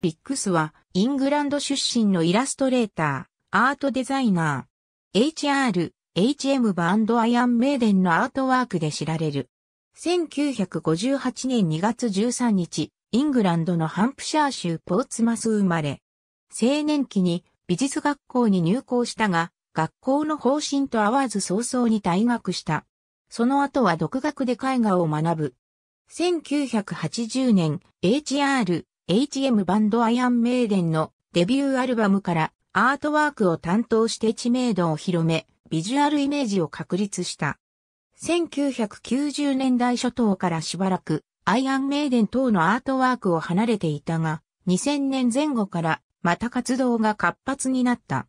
ビックスは、イングランド出身のイラストレーター、アートデザイナー、HR、HM バンドアイアンメイデンのアートワークで知られる。1958年2月13日、イングランドのハンプシャー州ポーツマス生まれ。青年期に美術学校に入校したが、学校の方針と合わず早々に退学した。その後は独学で絵画を学ぶ。1980年、HR、HM バンドアイアンメイデンのデビューアルバムからアートワークを担当して知名度を広め、ビジュアルイメージを確立した。1990年代初頭からしばらく、アイアンメイデン等のアートワークを離れていたが、2000年前後からまた活動が活発になった。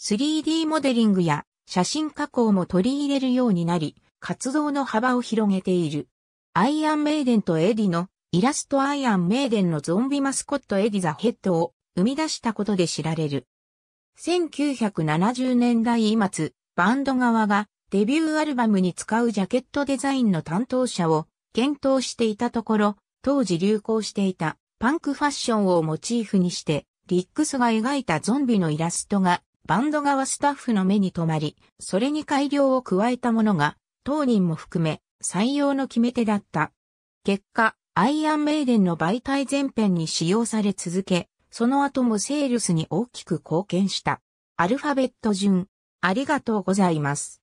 3D モデリングや写真加工も取り入れるようになり、活動の幅を広げている。アイアンメイデンとエディのイラストアイアンメイデンのゾンビマスコットエディザヘッドを生み出したことで知られる。1970年代末、バンド側がデビューアルバムに使うジャケットデザインの担当者を検討していたところ、当時流行していたパンクファッションをモチーフにして、リックスが描いたゾンビのイラストがバンド側スタッフの目に留まり、それに改良を加えたものが当人も含め採用の決め手だった。結果、アイアンメイデンの媒体全編に使用され続け、その後もセールスに大きく貢献した。アルファベット順、ありがとうございます。